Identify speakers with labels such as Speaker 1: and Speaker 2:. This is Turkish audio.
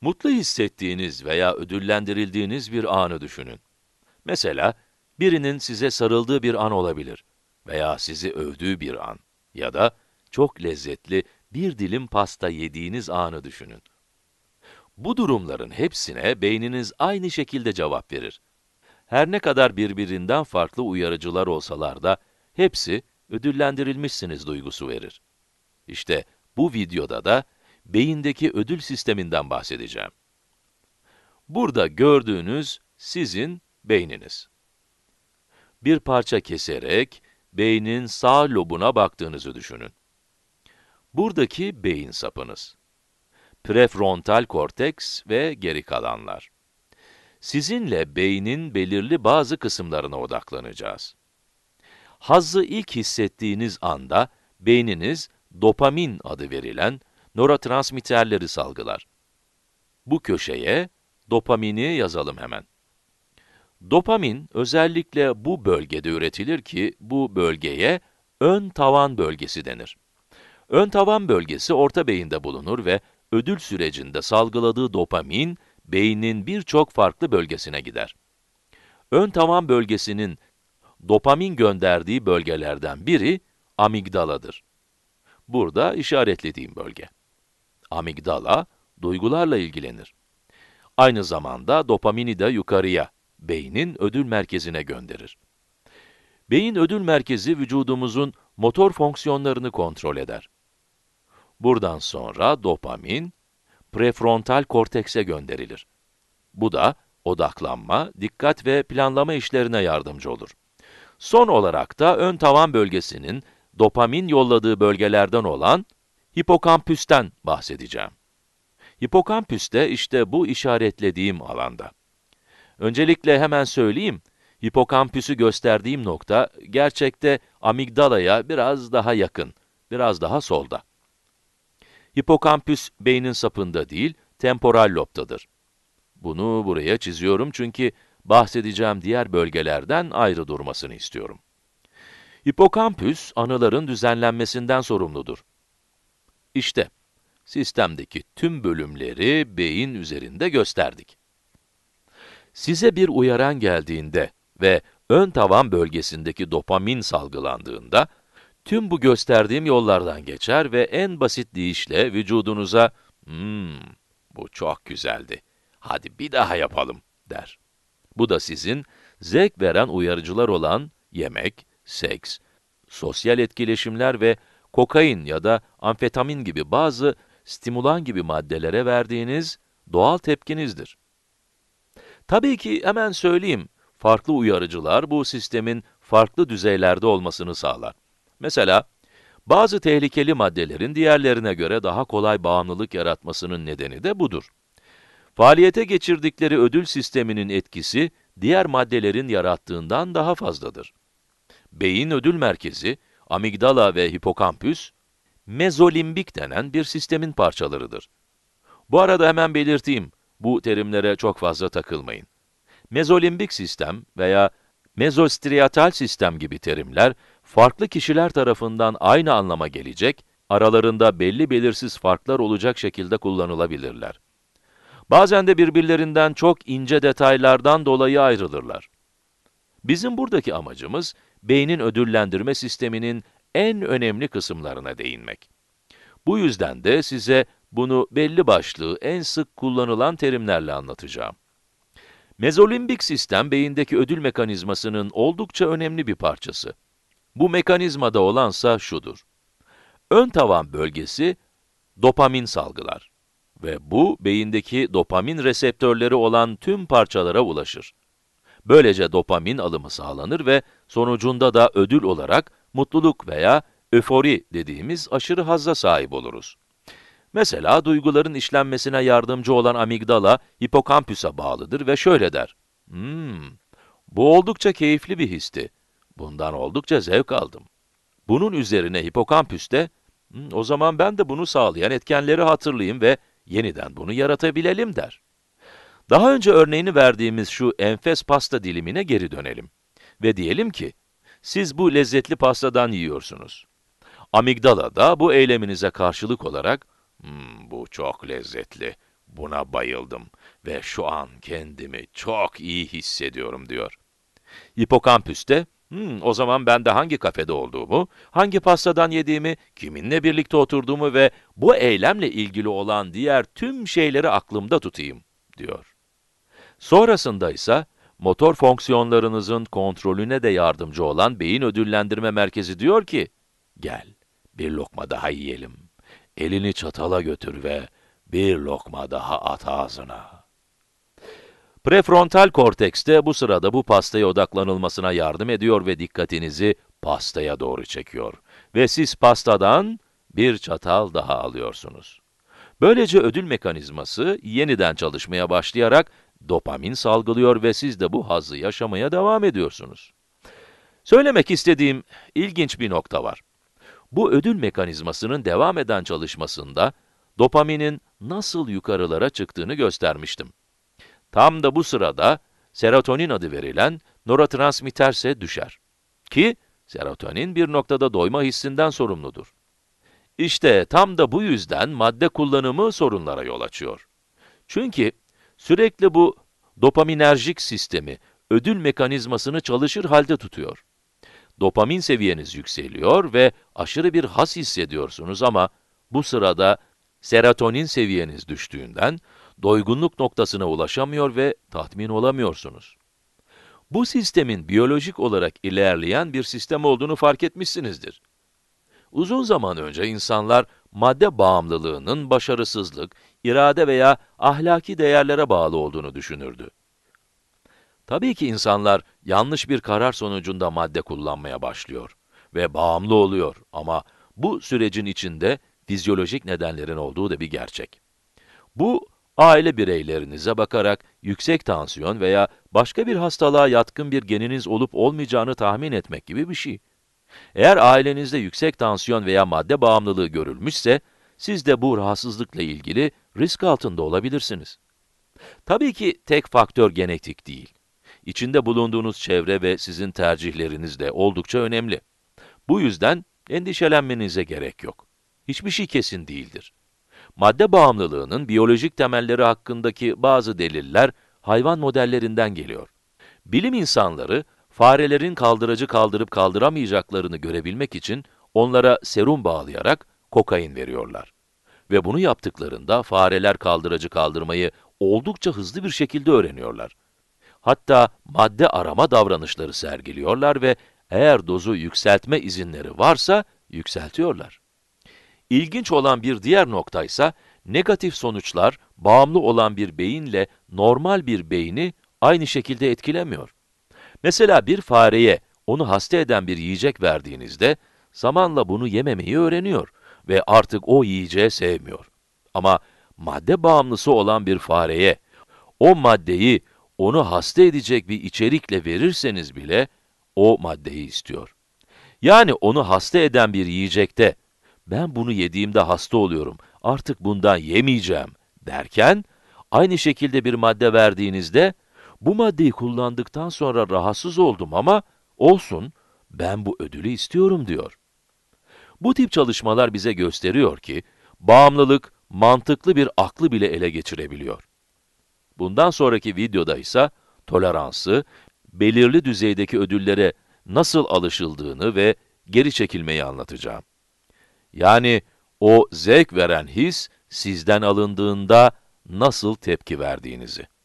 Speaker 1: Mutlu hissettiğiniz veya ödüllendirildiğiniz bir anı düşünün. Mesela, birinin size sarıldığı bir an olabilir veya sizi övdüğü bir an ya da çok lezzetli bir dilim pasta yediğiniz anı düşünün. Bu durumların hepsine beyniniz aynı şekilde cevap verir. Her ne kadar birbirinden farklı uyarıcılar olsalar da hepsi ödüllendirilmişsiniz duygusu verir. İşte bu videoda da beyindeki ödül sisteminden bahsedeceğim. Burada gördüğünüz sizin beyniniz. Bir parça keserek beynin sağ lobuna baktığınızı düşünün. Buradaki beyin sapınız. Prefrontal korteks ve geri kalanlar. Sizinle beynin belirli bazı kısımlarına odaklanacağız. Hazzı ilk hissettiğiniz anda beyniniz dopamin adı verilen nörotransmitterleri salgılar. Bu köşeye dopamini yazalım hemen. Dopamin özellikle bu bölgede üretilir ki bu bölgeye ön tavan bölgesi denir. Ön tavan bölgesi orta beyinde bulunur ve ödül sürecinde salgıladığı dopamin beynin birçok farklı bölgesine gider. Ön tavan bölgesinin dopamin gönderdiği bölgelerden biri amigdaladır. Burada işaretlediğim bölge amigdala, duygularla ilgilenir. Aynı zamanda dopamini de yukarıya, beynin ödül merkezine gönderir. Beyin ödül merkezi vücudumuzun motor fonksiyonlarını kontrol eder. Buradan sonra dopamin, prefrontal kortekse gönderilir. Bu da odaklanma, dikkat ve planlama işlerine yardımcı olur. Son olarak da ön tavan bölgesinin dopamin yolladığı bölgelerden olan Hipokampüsten bahsedeceğim. Hipokampüs de işte bu işaretlediğim alanda. Öncelikle hemen söyleyeyim, hipokampüsü gösterdiğim nokta gerçekte amigdalaya biraz daha yakın, biraz daha solda. Hipokampüs beynin sapında değil, temporal lobtadır. Bunu buraya çiziyorum çünkü bahsedeceğim diğer bölgelerden ayrı durmasını istiyorum. Hipokampüs, anıların düzenlenmesinden sorumludur. İşte, sistemdeki tüm bölümleri beyin üzerinde gösterdik. Size bir uyaran geldiğinde ve ön tavan bölgesindeki dopamin salgılandığında, tüm bu gösterdiğim yollardan geçer ve en basit deyişle vücudunuza ''Hmm, bu çok güzeldi, hadi bir daha yapalım.'' der. Bu da sizin zevk veren uyarıcılar olan yemek, seks, sosyal etkileşimler ve kokain ya da amfetamin gibi bazı stimulan gibi maddelere verdiğiniz doğal tepkinizdir. Tabii ki hemen söyleyeyim, farklı uyarıcılar bu sistemin farklı düzeylerde olmasını sağlar. Mesela, bazı tehlikeli maddelerin diğerlerine göre daha kolay bağımlılık yaratmasının nedeni de budur. Faaliyete geçirdikleri ödül sisteminin etkisi, diğer maddelerin yarattığından daha fazladır. Beyin ödül merkezi, amigdala ve hipokampüs, mezolimbik denen bir sistemin parçalarıdır. Bu arada hemen belirteyim, bu terimlere çok fazla takılmayın. Mezolimbik sistem veya mezostriatal sistem gibi terimler, farklı kişiler tarafından aynı anlama gelecek, aralarında belli belirsiz farklar olacak şekilde kullanılabilirler. Bazen de birbirlerinden çok ince detaylardan dolayı ayrılırlar. Bizim buradaki amacımız, beynin ödüllendirme sisteminin en önemli kısımlarına değinmek. Bu yüzden de size bunu belli başlı en sık kullanılan terimlerle anlatacağım. Mezolimbik sistem beyindeki ödül mekanizmasının oldukça önemli bir parçası. Bu mekanizmada olansa şudur. Ön tavan bölgesi dopamin salgılar ve bu beyindeki dopamin reseptörleri olan tüm parçalara ulaşır. Böylece dopamin alımı sağlanır ve sonucunda da ödül olarak mutluluk veya öfori dediğimiz aşırı hazza sahip oluruz. Mesela duyguların işlenmesine yardımcı olan amigdala hipokampüse bağlıdır ve şöyle der. Hmm, bu oldukça keyifli bir histi. Bundan oldukça zevk aldım. Bunun üzerine de, hmm, o zaman ben de bunu sağlayan etkenleri hatırlayayım ve yeniden bunu yaratabilelim der. Daha önce örneğini verdiğimiz şu enfes pasta dilimine geri dönelim. Ve diyelim ki, siz bu lezzetli pastadan yiyorsunuz. Amigdala da bu eyleminize karşılık olarak, hmm, bu çok lezzetli, buna bayıldım ve şu an kendimi çok iyi hissediyorum diyor. Hipokampüs de, hmm, o zaman ben de hangi kafede olduğumu, hangi pastadan yediğimi, kiminle birlikte oturduğumu ve bu eylemle ilgili olan diğer tüm şeyleri aklımda tutayım diyor. Sonrasında ise motor fonksiyonlarınızın kontrolüne de yardımcı olan beyin ödüllendirme merkezi diyor ki, gel bir lokma daha yiyelim, elini çatala götür ve bir lokma daha at ağzına. Prefrontal korteks de bu sırada bu pastaya odaklanılmasına yardım ediyor ve dikkatinizi pastaya doğru çekiyor. Ve siz pastadan bir çatal daha alıyorsunuz. Böylece ödül mekanizması yeniden çalışmaya başlayarak dopamin salgılıyor ve siz de bu hazzı yaşamaya devam ediyorsunuz. Söylemek istediğim ilginç bir nokta var. Bu ödül mekanizmasının devam eden çalışmasında dopaminin nasıl yukarılara çıktığını göstermiştim. Tam da bu sırada serotonin adı verilen nörotransmitterse düşer. Ki serotonin bir noktada doyma hissinden sorumludur. İşte tam da bu yüzden madde kullanımı sorunlara yol açıyor. Çünkü Sürekli bu dopaminerjik sistemi, ödül mekanizmasını çalışır halde tutuyor. Dopamin seviyeniz yükseliyor ve aşırı bir has hissediyorsunuz ama bu sırada serotonin seviyeniz düştüğünden doygunluk noktasına ulaşamıyor ve tatmin olamıyorsunuz. Bu sistemin biyolojik olarak ilerleyen bir sistem olduğunu fark etmişsinizdir. Uzun zaman önce insanlar madde bağımlılığının başarısızlık, irade veya ahlaki değerlere bağlı olduğunu düşünürdü. Tabii ki insanlar yanlış bir karar sonucunda madde kullanmaya başlıyor ve bağımlı oluyor ama bu sürecin içinde fizyolojik nedenlerin olduğu da bir gerçek. Bu, aile bireylerinize bakarak yüksek tansiyon veya başka bir hastalığa yatkın bir geniniz olup olmayacağını tahmin etmek gibi bir şey. Eğer ailenizde yüksek tansiyon veya madde bağımlılığı görülmüşse, siz de bu rahatsızlıkla ilgili risk altında olabilirsiniz. Tabii ki tek faktör genetik değil. İçinde bulunduğunuz çevre ve sizin tercihleriniz de oldukça önemli. Bu yüzden endişelenmenize gerek yok. Hiçbir şey kesin değildir. Madde bağımlılığının biyolojik temelleri hakkındaki bazı deliller hayvan modellerinden geliyor. Bilim insanları farelerin kaldırıcı kaldırıp kaldıramayacaklarını görebilmek için onlara serum bağlayarak kokain veriyorlar ve bunu yaptıklarında fareler kaldıracı kaldırmayı oldukça hızlı bir şekilde öğreniyorlar. Hatta madde arama davranışları sergiliyorlar ve eğer dozu yükseltme izinleri varsa yükseltiyorlar. İlginç olan bir diğer nokta ise negatif sonuçlar bağımlı olan bir beyinle normal bir beyni aynı şekilde etkilemiyor. Mesela bir fareye onu hasta eden bir yiyecek verdiğinizde zamanla bunu yememeyi öğreniyor ve artık o yiyeceği sevmiyor. Ama madde bağımlısı olan bir fareye o maddeyi onu hasta edecek bir içerikle verirseniz bile o maddeyi istiyor. Yani onu hasta eden bir yiyecekte ben bunu yediğimde hasta oluyorum, artık bundan yemeyeceğim derken aynı şekilde bir madde verdiğinizde bu maddeyi kullandıktan sonra rahatsız oldum ama olsun ben bu ödülü istiyorum diyor. Bu tip çalışmalar bize gösteriyor ki, bağımlılık mantıklı bir aklı bile ele geçirebiliyor. Bundan sonraki videoda ise toleransı, belirli düzeydeki ödüllere nasıl alışıldığını ve geri çekilmeyi anlatacağım. Yani o zevk veren his sizden alındığında nasıl tepki verdiğinizi.